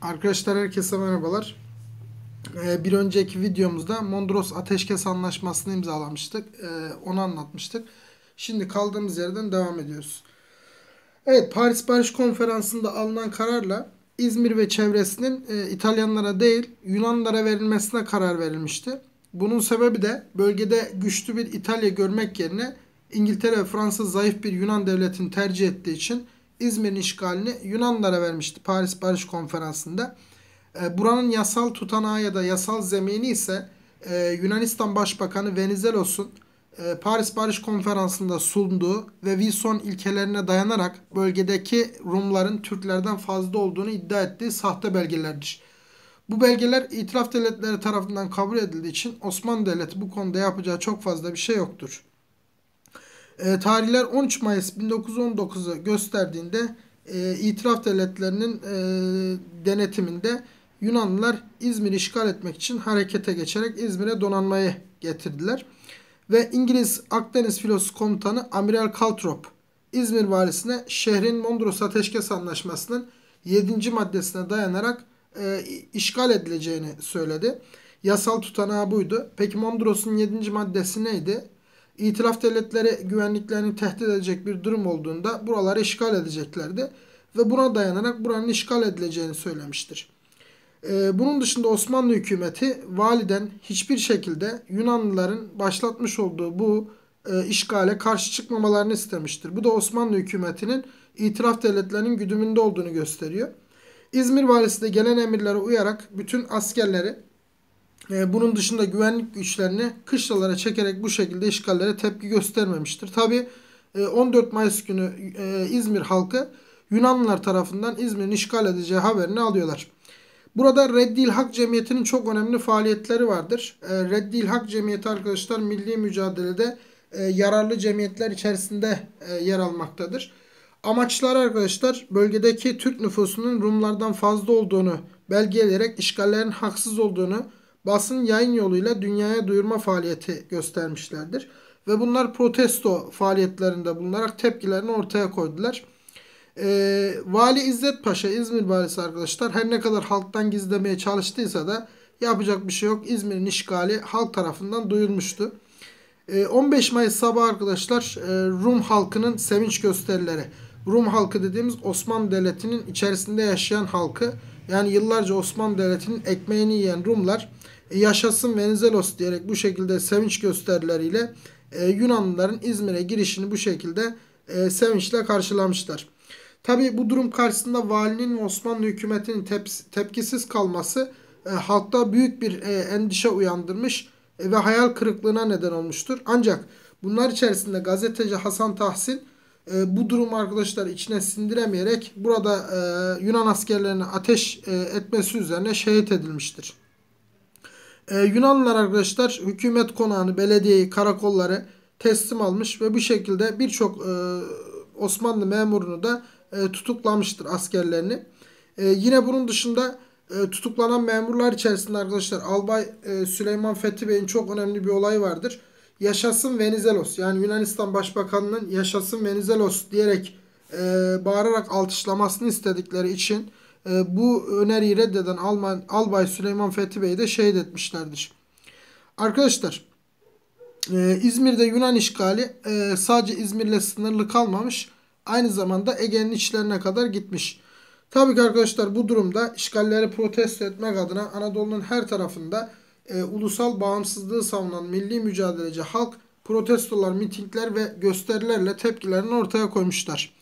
Arkadaşlar herkese merhabalar. Ee, bir önceki videomuzda Mondros Ateşkes Anlaşması'nı imzalamıştık. Ee, onu anlatmıştık. Şimdi kaldığımız yerden devam ediyoruz. Evet Paris Barış Konferansı'nda alınan kararla İzmir ve çevresinin e, İtalyanlara değil Yunanlara verilmesine karar verilmişti. Bunun sebebi de bölgede güçlü bir İtalya görmek yerine İngiltere ve Fransa zayıf bir Yunan devletini tercih ettiği için İzmir'in işgalini Yunanlara vermişti Paris Barış Konferansı'nda. E, buranın yasal tutanağı ya da yasal zemini ise e, Yunanistan Başbakanı Venizelos'un e, Paris Barış Konferansı'nda sunduğu ve Wilson ilkelerine dayanarak bölgedeki Rumların Türklerden fazla olduğunu iddia ettiği sahte belgelerdir. Bu belgeler itiraf devletleri tarafından kabul edildiği için Osmanlı Devleti bu konuda yapacağı çok fazla bir şey yoktur. E, tarihler 13 Mayıs 1919'u gösterdiğinde e, itiraf devletlerinin e, denetiminde Yunanlılar İzmir'i işgal etmek için harekete geçerek İzmir'e donanmayı getirdiler. Ve İngiliz Akdeniz Filosu Komutanı Amiral Kaltrop İzmir valisine şehrin Mondros Ateşkes Anlaşması'nın 7. maddesine dayanarak e, işgal edileceğini söyledi. Yasal tutanağı buydu. Peki Mondros'un 7. maddesi neydi? İtilaf devletleri güvenliklerini tehdit edecek bir durum olduğunda buraları işgal edeceklerdi ve buna dayanarak buranın işgal edileceğini söylemiştir. Ee, bunun dışında Osmanlı hükümeti validen hiçbir şekilde Yunanlıların başlatmış olduğu bu e, işgale karşı çıkmamalarını istemiştir. Bu da Osmanlı hükümetinin itiraf devletlerinin güdümünde olduğunu gösteriyor. İzmir valisi de gelen emirlere uyarak bütün askerleri e, bunun dışında güvenlik güçlerini kışlalara çekerek bu şekilde işgallere tepki göstermemiştir. Tabi 14 e, Mayıs günü e, İzmir halkı Yunanlılar tarafından İzmir'in işgal edeceği haberini alıyorlar. Burada Reddil Hak Cemiyeti'nin çok önemli faaliyetleri vardır. Reddil Hak Cemiyeti arkadaşlar milli mücadelede yararlı cemiyetler içerisinde yer almaktadır. Amaçları arkadaşlar bölgedeki Türk nüfusunun Rumlardan fazla olduğunu belgeleyerek işgallerin haksız olduğunu basın yayın yoluyla dünyaya duyurma faaliyeti göstermişlerdir. Ve bunlar protesto faaliyetlerinde bulunarak tepkilerini ortaya koydular. Ee, Vali İzzet Paşa İzmir valisi arkadaşlar her ne kadar halktan gizlemeye çalıştıysa da yapacak bir şey yok. İzmir'in işgali halk tarafından duyulmuştu. 15 ee, Mayıs sabah arkadaşlar e, Rum halkının sevinç gösterileri. Rum halkı dediğimiz Osmanlı Devleti'nin içerisinde yaşayan halkı yani yıllarca Osmanlı Devleti'nin ekmeğini yiyen Rumlar e, yaşasın Venizelos diyerek bu şekilde sevinç gösterileriyle e, Yunanlıların İzmir'e girişini bu şekilde e, sevinçle karşılamışlar. Tabi bu durum karşısında valinin Osmanlı hükümetinin tep tepkisiz kalması e, halkta büyük bir e, endişe uyandırmış e, ve hayal kırıklığına neden olmuştur. Ancak bunlar içerisinde gazeteci Hasan Tahsin e, bu durum arkadaşlar içine sindiremeyerek burada e, Yunan askerlerine ateş e, etmesi üzerine şehit edilmiştir. E, Yunanlılar arkadaşlar hükümet konağını, belediyeyi, karakolları teslim almış ve bu şekilde birçok e, Osmanlı memurunu da e, tutuklamıştır askerlerini. E, yine bunun dışında e, tutuklanan memurlar içerisinde arkadaşlar Albay e, Süleyman Fethi Bey'in çok önemli bir olayı vardır yaşasın Venizelos yani Yunanistan Başbakanı'nın yaşasın Venizelos diyerek e, bağırarak altışlamasını istedikleri için e, bu öneriyi reddeden Alman, Albay Süleyman Fethi Bey'i de şehit etmişlerdir. Arkadaşlar e, İzmir'de Yunan işgali e, sadece İzmir'le sınırlı kalmamış aynı zamanda Ege'nin içlerine kadar gitmiş. Tabii ki arkadaşlar bu durumda işgalleri protesto etmek adına Anadolu'nun her tarafında e, ulusal bağımsızlığı savunan milli mücadeleci halk protestolar, mitingler ve gösterilerle tepkilerini ortaya koymuşlar.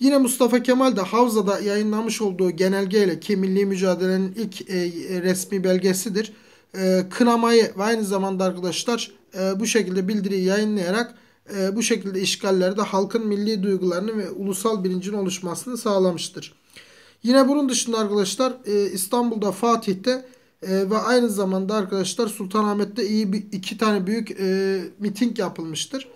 Yine Mustafa Kemal de Havza'da yayınlamış olduğu genelgeyle ki milli mücadelenin ilk e, resmi belgesidir. E, kınamayı ve aynı zamanda arkadaşlar e, bu şekilde bildiriyi yayınlayarak e, bu şekilde işgallerde halkın milli duygularını ve ulusal bilincin oluşmasını sağlamıştır. Yine bunun dışında arkadaşlar e, İstanbul'da Fatih'te e, ve aynı zamanda arkadaşlar Sultanahmet'te iyi bir, iki tane büyük e, miting yapılmıştır.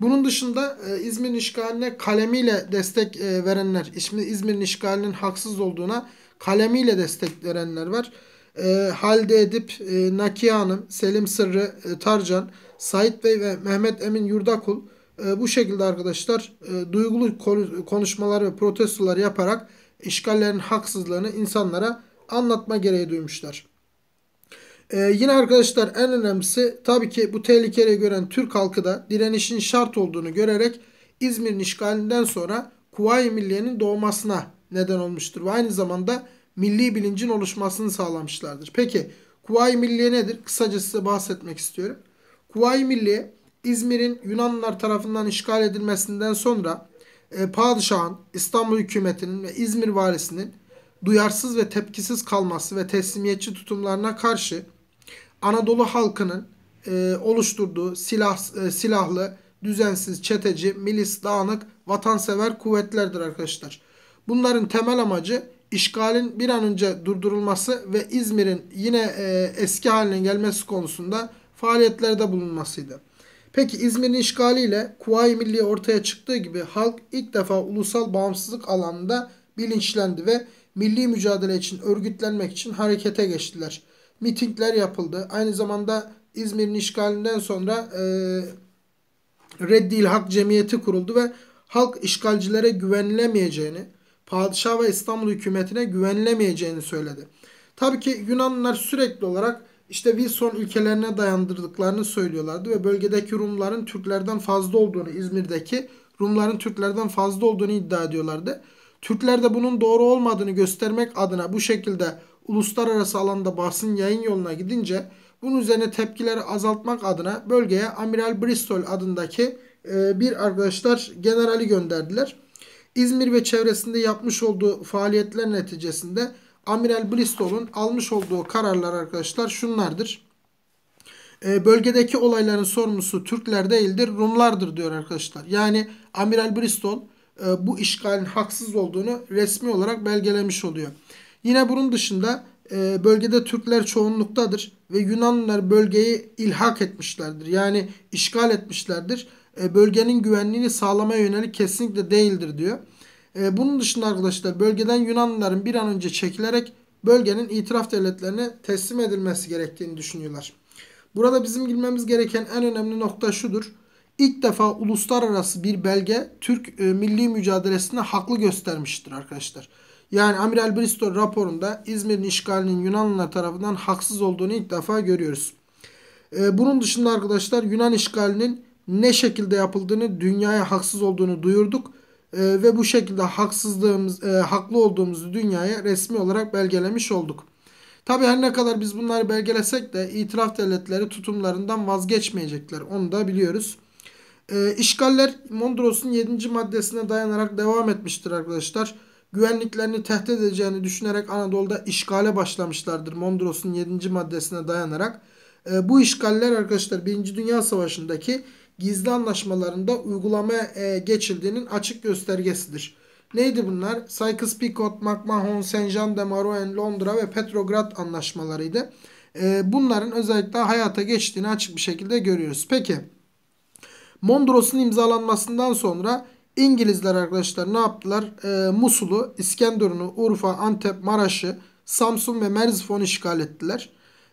Bunun dışında e, İzmir'in işgaline kalemiyle destek e, verenler, İzmir'in işgalinin haksız olduğuna kalemiyle destek verenler var. E, Halide Edip, e, Nakiye Hanım, Selim Sırrı, e, Tarcan, Sait Bey ve Mehmet Emin Yurdakul e, bu şekilde arkadaşlar e, duygulu konuşmalar ve protestolar yaparak işgallerin haksızlığını insanlara anlatma gereği duymuşlar. Ee, yine arkadaşlar en önemlisi tabii ki bu tehlikeyi gören Türk halkı da direnişin şart olduğunu görerek İzmir'in işgalinden sonra Kuvayi Milliye'nin doğmasına neden olmuştur. Ve aynı zamanda milli bilincin oluşmasını sağlamışlardır. Peki Kuvayi Milliye nedir? Kısaca size bahsetmek istiyorum. Kuvayi Milliye İzmir'in Yunanlılar tarafından işgal edilmesinden sonra e, padişahın, İstanbul hükümetinin ve İzmir valisinin duyarsız ve tepkisiz kalması ve teslimiyetçi tutumlarına karşı Anadolu halkının e, oluşturduğu silah e, silahlı, düzensiz, çeteci, milis, dağınık, vatansever kuvvetlerdir arkadaşlar. Bunların temel amacı işgalin bir an önce durdurulması ve İzmir'in yine e, eski haline gelmesi konusunda faaliyetlerde bulunmasıydı. Peki İzmir'in işgaliyle Kuvayi Milli ortaya çıktığı gibi halk ilk defa ulusal bağımsızlık alanında bilinçlendi ve milli mücadele için örgütlenmek için harekete geçtiler mitingler yapıldı. Aynı zamanda İzmir'in işgalinden sonra e, Reddi Hak Cemiyeti kuruldu ve halk işgalcilere güvenilemeyeceğini, padişah ve İstanbul hükümetine güvenilemeyeceğini söyledi. Tabii ki Yunanlılar sürekli olarak işte Wilson ülkelerine dayandırdıklarını söylüyorlardı ve bölgedeki Rumların Türklerden fazla olduğunu, İzmir'deki Rumların Türklerden fazla olduğunu iddia ediyorlardı. Türkler de bunun doğru olmadığını göstermek adına bu şekilde uluslararası alanda basın yayın yoluna gidince bunun üzerine tepkileri azaltmak adına bölgeye Amiral Bristol adındaki e, bir arkadaşlar generali gönderdiler. İzmir ve çevresinde yapmış olduğu faaliyetler neticesinde Amiral Bristol'un almış olduğu kararlar arkadaşlar şunlardır. E, bölgedeki olayların sorumlusu Türkler değildir Rumlardır diyor arkadaşlar. Yani Amiral Bristol e, bu işgalin haksız olduğunu resmi olarak belgelemiş oluyor. Yine bunun dışında e, bölgede Türkler çoğunluktadır ve Yunanlılar bölgeyi ilhak etmişlerdir. Yani işgal etmişlerdir. E, bölgenin güvenliğini sağlamaya yönelik kesinlikle değildir diyor. E, bunun dışında arkadaşlar bölgeden Yunanlıların bir an önce çekilerek bölgenin itiraf devletlerine teslim edilmesi gerektiğini düşünüyorlar. Burada bizim bilmemiz gereken en önemli nokta şudur. İlk defa uluslararası bir belge Türk e, milli mücadelesine haklı göstermiştir arkadaşlar. Yani Amiral Bristol raporunda İzmir'in işgalinin Yunanlılar tarafından haksız olduğunu ilk defa görüyoruz. Ee, bunun dışında arkadaşlar Yunan işgalinin ne şekilde yapıldığını, dünyaya haksız olduğunu duyurduk. Ee, ve bu şekilde haksızlığımız, e, haklı olduğumuzu dünyaya resmi olarak belgelemiş olduk. Tabi her ne kadar biz bunları belgelesek de itiraf devletleri tutumlarından vazgeçmeyecekler. Onu da biliyoruz. E, işgaller Mondros'un 7. maddesine dayanarak devam etmiştir arkadaşlar güvenliklerini tehdit edeceğini düşünerek Anadolu'da işgale başlamışlardır. Mondros'un 7. maddesine dayanarak. E, bu işgaller arkadaşlar 1. Dünya Savaşı'ndaki gizli anlaşmalarında uygulamaya e, geçildiğinin açık göstergesidir. Neydi bunlar? Sykes-Picot, McMahon, Saint-Jean de Maroen, Londra ve Petrograd anlaşmalarıydı. E, bunların özellikle hayata geçtiğini açık bir şekilde görüyoruz. Peki Mondros'un imzalanmasından sonra İngilizler arkadaşlar ne yaptılar? E, Musul'u, İskenderun'u, Urfa, Antep, Maraş'ı, Samsun ve Merzifon'u işgal ettiler.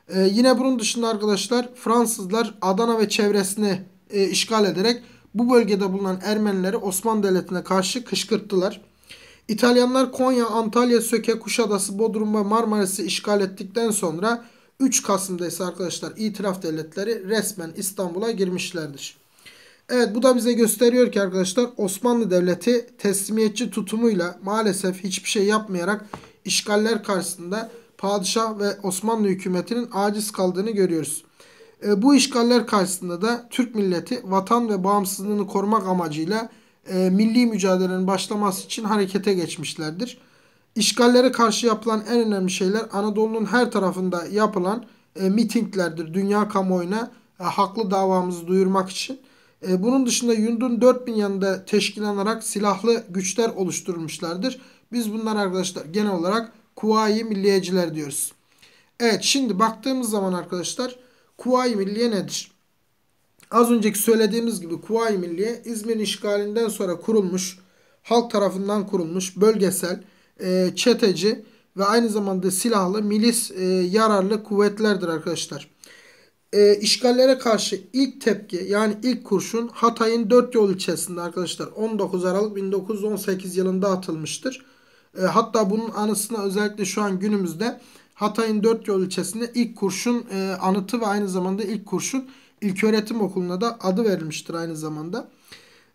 E, yine bunun dışında arkadaşlar Fransızlar Adana ve çevresini e, işgal ederek bu bölgede bulunan Ermenileri Osmanlı Devleti'ne karşı kışkırttılar. İtalyanlar Konya, Antalya, Söke, Kuşadası, Bodrum ve Marmaris'i işgal ettikten sonra 3 Kasım'da ise arkadaşlar itiraf devletleri resmen İstanbul'a girmişlerdir. Evet bu da bize gösteriyor ki arkadaşlar Osmanlı Devleti teslimiyetçi tutumuyla maalesef hiçbir şey yapmayarak işgaller karşısında padişah ve Osmanlı hükümetinin aciz kaldığını görüyoruz. E, bu işgaller karşısında da Türk milleti vatan ve bağımsızlığını korumak amacıyla e, milli mücadelenin başlaması için harekete geçmişlerdir. İşgallere karşı yapılan en önemli şeyler Anadolu'nun her tarafında yapılan e, mitinglerdir dünya kamuoyuna e, haklı davamızı duyurmak için. E, bunun dışında Yund'un 4000 yanında teşkillanarak silahlı güçler oluşturmuşlardır. Biz bunlar arkadaşlar genel olarak Kuvayi Milliyeciler diyoruz. Evet şimdi baktığımız zaman arkadaşlar Kuvayi Milliye nedir? Az önceki söylediğimiz gibi Kuvayi Milliye İzmir'in işgalinden sonra kurulmuş, halk tarafından kurulmuş bölgesel, e, çeteci ve aynı zamanda silahlı milis e, yararlı kuvvetlerdir arkadaşlar e, işgallere karşı ilk tepki yani ilk kurşun Hatay'ın dört yol ilçesinde arkadaşlar 19 Aralık 1918 yılında atılmıştır. E, hatta bunun anısına özellikle şu an günümüzde Hatay'ın dört yol ilçesinde ilk kurşun e, anıtı ve aynı zamanda ilk kurşun ilköğretim okuluna da adı verilmiştir aynı zamanda.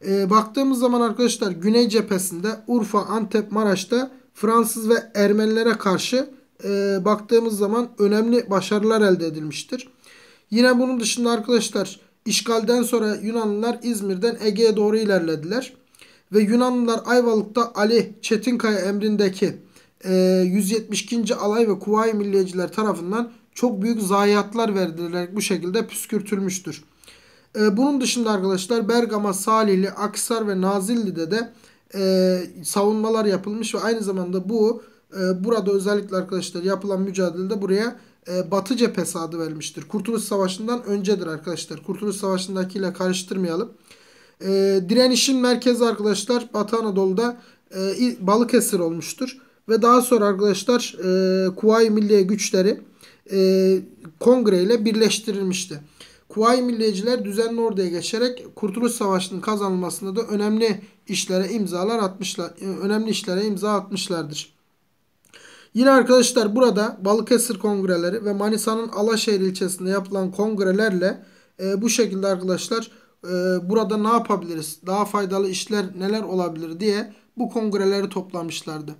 E, baktığımız zaman arkadaşlar Güney cephesinde Urfa, Antep, Maraş'ta Fransız ve Ermenilere karşı e, baktığımız zaman önemli başarılar elde edilmiştir. Yine bunun dışında arkadaşlar işgalden sonra Yunanlılar İzmir'den Ege'ye doğru ilerlediler. Ve Yunanlılar Ayvalık'ta Ali Çetinkaya emrindeki e, 172. Alay ve Kuvayi Milliyeciler tarafından çok büyük zayiatlar verdiler bu şekilde püskürtülmüştür. E, bunun dışında arkadaşlar Bergama, Salihli, Aksar ve Nazilli'de de e, savunmalar yapılmış ve aynı zamanda bu e, burada özellikle arkadaşlar yapılan mücadelede buraya e, Batı cephesi adı vermiştir. Kurtuluş Savaşı'ndan öncedir arkadaşlar. Kurtuluş Savaşı'ndakiyle karıştırmayalım. E, direnişin merkezi arkadaşlar Batı Anadolu'da e, Balıkesir olmuştur. Ve daha sonra arkadaşlar e, Kuvayi Milliye Güçleri e, kongre ile birleştirilmişti. Kuvayi Milliyeciler düzenli orduya geçerek Kurtuluş Savaşı'nın kazanılmasında da önemli işlere imzalar atmışlar, önemli işlere imza atmışlardır. Yine arkadaşlar burada Balıkesir kongreleri ve Manisa'nın Alaşehir ilçesinde yapılan kongrelerle e, bu şekilde arkadaşlar e, burada ne yapabiliriz? Daha faydalı işler neler olabilir diye bu kongreleri toplamışlardı.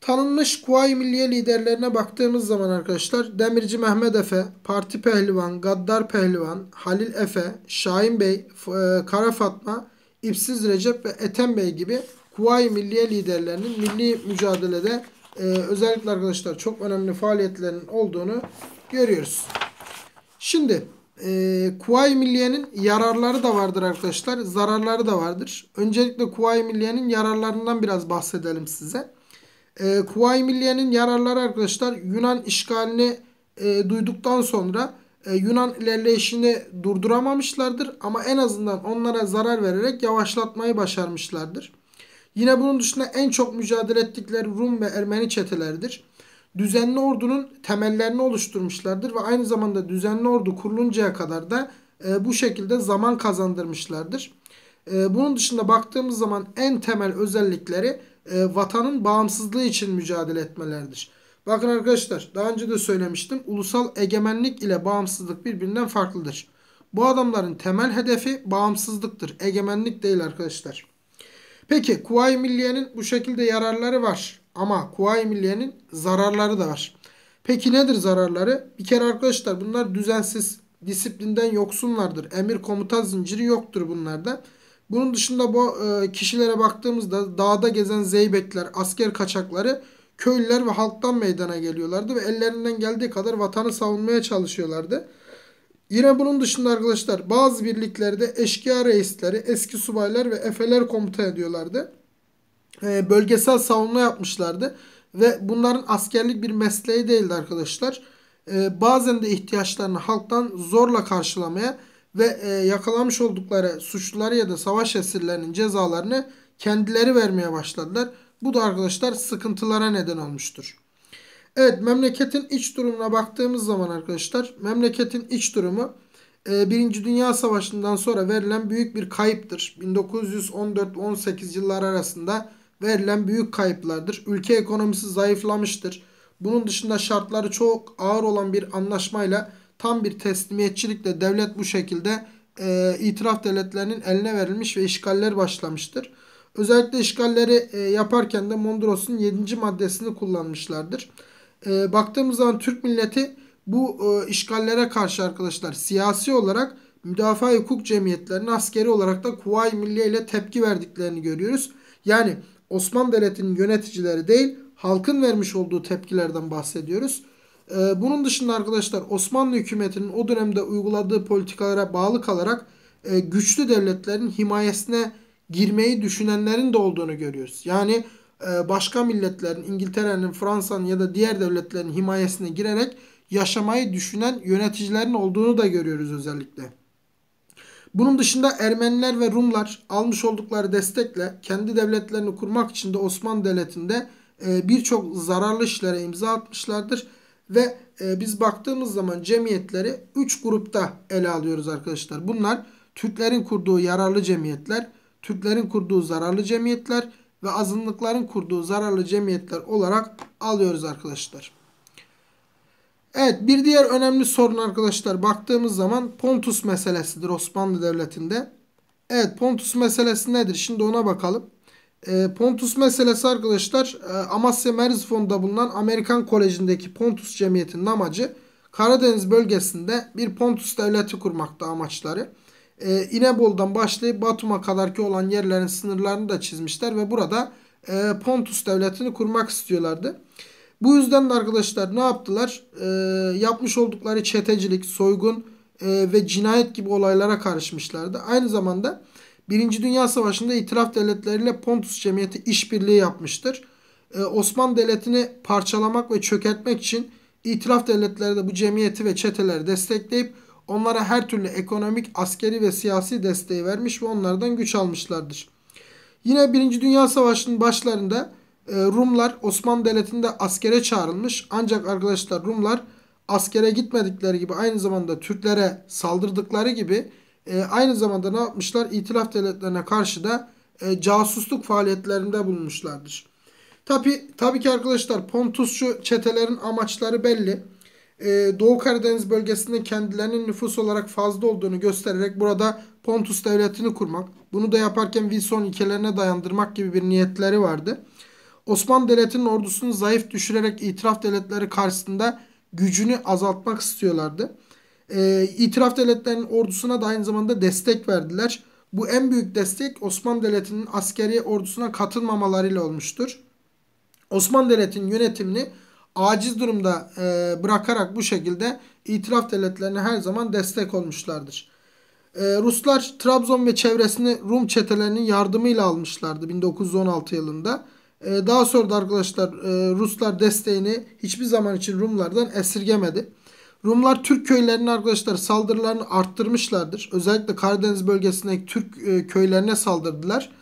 Tanınmış Kuvayi Milliye liderlerine baktığımız zaman arkadaşlar Demirci Mehmet Efe, Parti Pehlivan, Gaddar Pehlivan, Halil Efe, Şahin Bey, e, Kara Fatma, İpsiz Recep ve Ethem Bey gibi Kuvayi Milliye liderlerinin milli mücadelede e, özellikle arkadaşlar çok önemli faaliyetlerin olduğunu görüyoruz. Şimdi e, Kuvayi Milliye'nin yararları da vardır arkadaşlar. Zararları da vardır. Öncelikle Kuvayi Milliye'nin yararlarından biraz bahsedelim size. E, Kuvayi Milliye'nin yararları arkadaşlar Yunan işgalini e, duyduktan sonra e, Yunan ilerleyişini durduramamışlardır. Ama en azından onlara zarar vererek yavaşlatmayı başarmışlardır. Yine bunun dışında en çok mücadele ettikleri Rum ve Ermeni çetelerdir. Düzenli ordunun temellerini oluşturmuşlardır ve aynı zamanda düzenli ordu kuruluncaya kadar da e, bu şekilde zaman kazandırmışlardır. E, bunun dışında baktığımız zaman en temel özellikleri e, vatanın bağımsızlığı için mücadele etmeleridir. Bakın arkadaşlar daha önce de söylemiştim ulusal egemenlik ile bağımsızlık birbirinden farklıdır. Bu adamların temel hedefi bağımsızlıktır. Egemenlik değil arkadaşlar. Peki Kuvayi Milliye'nin bu şekilde yararları var. Ama Kuvayi Milliye'nin zararları da var. Peki nedir zararları? Bir kere arkadaşlar bunlar düzensiz, disiplinden yoksunlardır. Emir komuta zinciri yoktur bunlarda. Bunun dışında bu e, kişilere baktığımızda dağda gezen zeybekler, asker kaçakları köylüler ve halktan meydana geliyorlardı ve ellerinden geldiği kadar vatanı savunmaya çalışıyorlardı. Yine bunun dışında arkadaşlar bazı birliklerde eşkıya reisleri, eski subaylar ve efeler komuta ediyorlardı. Ee, bölgesel savunma yapmışlardı. Ve bunların askerlik bir mesleği değildi arkadaşlar. Ee, bazen de ihtiyaçlarını halktan zorla karşılamaya ve e, yakalanmış oldukları suçluları ya da savaş esirlerinin cezalarını kendileri vermeye başladılar. Bu da arkadaşlar sıkıntılara neden olmuştur. Evet memleketin iç durumuna baktığımız zaman arkadaşlar memleketin iç durumu e, Birinci Dünya Savaşı'ndan sonra verilen büyük bir kayıptır. 1914-18 yıllar arasında verilen büyük kayıplardır. Ülke ekonomisi zayıflamıştır. Bunun dışında şartları çok ağır olan bir anlaşmayla tam bir teslimiyetçilikle devlet bu şekilde e, itiraf devletlerinin eline verilmiş ve işgaller başlamıştır. Özellikle işgalleri e, yaparken de Mondros'un 7. maddesini kullanmışlardır e, baktığımız zaman Türk milleti bu e, işgallere karşı arkadaşlar siyasi olarak müdafaa hukuk cemiyetlerine askeri olarak da kuvay Milliye ile tepki verdiklerini görüyoruz. Yani Osmanlı Devleti'nin yöneticileri değil halkın vermiş olduğu tepkilerden bahsediyoruz. E, bunun dışında arkadaşlar Osmanlı hükümetinin o dönemde uyguladığı politikalara bağlı kalarak e, güçlü devletlerin himayesine girmeyi düşünenlerin de olduğunu görüyoruz. Yani e, başka milletlerin, İngiltere'nin, Fransa'nın ya da diğer devletlerin himayesine girerek yaşamayı düşünen yöneticilerin olduğunu da görüyoruz özellikle. Bunun dışında Ermeniler ve Rumlar almış oldukları destekle kendi devletlerini kurmak için de Osmanlı Devleti'nde e, birçok zararlı işlere imza atmışlardır. Ve e, biz baktığımız zaman cemiyetleri 3 grupta ele alıyoruz arkadaşlar. Bunlar Türklerin kurduğu yararlı cemiyetler, Türklerin kurduğu zararlı cemiyetler ve azınlıkların kurduğu zararlı cemiyetler olarak alıyoruz arkadaşlar. Evet bir diğer önemli sorun arkadaşlar baktığımız zaman Pontus meselesidir Osmanlı Devleti'nde. Evet Pontus meselesi nedir? Şimdi ona bakalım. E, Pontus meselesi arkadaşlar e, Amasya Merzifon'da bulunan Amerikan Koleji'ndeki Pontus Cemiyeti'nin amacı Karadeniz bölgesinde bir Pontus devleti kurmakta amaçları e, ee, İnebol'dan başlayıp Batum'a kadarki olan yerlerin sınırlarını da çizmişler ve burada e, Pontus devletini kurmak istiyorlardı. Bu yüzden de arkadaşlar ne yaptılar? E, yapmış oldukları çetecilik, soygun e, ve cinayet gibi olaylara karışmışlardı. Aynı zamanda Birinci Dünya Savaşı'nda itiraf devletleriyle Pontus Cemiyeti işbirliği yapmıştır. E, Osmanlı Devleti'ni parçalamak ve çökertmek için itiraf devletleri de bu cemiyeti ve çeteleri destekleyip Onlara her türlü ekonomik, askeri ve siyasi desteği vermiş ve onlardan güç almışlardır. Yine 1. Dünya Savaşı'nın başlarında e, Rumlar Osmanlı Devleti'nde askere çağrılmış. Ancak arkadaşlar Rumlar askere gitmedikleri gibi aynı zamanda Türklere saldırdıkları gibi e, aynı zamanda ne yapmışlar? İtilaf devletlerine karşı da e, casusluk faaliyetlerinde bulunmuşlardır. Tabi, tabii ki arkadaşlar Pontusçu çetelerin amaçları belli. Ee, Doğu Karadeniz bölgesinde kendilerinin nüfus olarak fazla olduğunu göstererek burada Pontus devletini kurmak, bunu da yaparken Wilson ilkelerine dayandırmak gibi bir niyetleri vardı. Osmanlı devletinin ordusunu zayıf düşürerek itiraf devletleri karşısında gücünü azaltmak istiyorlardı. İtiraf ee, itiraf devletlerinin ordusuna da aynı zamanda destek verdiler. Bu en büyük destek Osmanlı Devleti'nin askeri ordusuna katılmamalarıyla olmuştur. Osmanlı Devleti'nin yönetimini aciz durumda e, bırakarak bu şekilde itiraf devletlerine her zaman destek olmuşlardır. E, Ruslar Trabzon ve çevresini Rum çetelerinin yardımıyla almışlardı 1916 yılında. E, daha sonra da arkadaşlar e, Ruslar desteğini hiçbir zaman için Rumlardan esirgemedi. Rumlar Türk köylerinin arkadaşlar saldırılarını arttırmışlardır. Özellikle Karadeniz bölgesindeki Türk e, köylerine saldırdılar.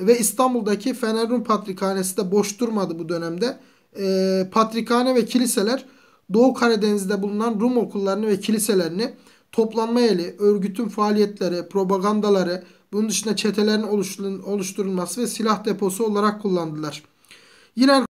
Ve İstanbul'daki Fener Rum Patrikhanesi de boş durmadı bu dönemde e, patrikhane ve kiliseler Doğu Karadeniz'de bulunan Rum okullarını ve kiliselerini toplanma eli, örgütün faaliyetleri, propagandaları, bunun dışında çetelerin oluşturulması ve silah deposu olarak kullandılar. Yine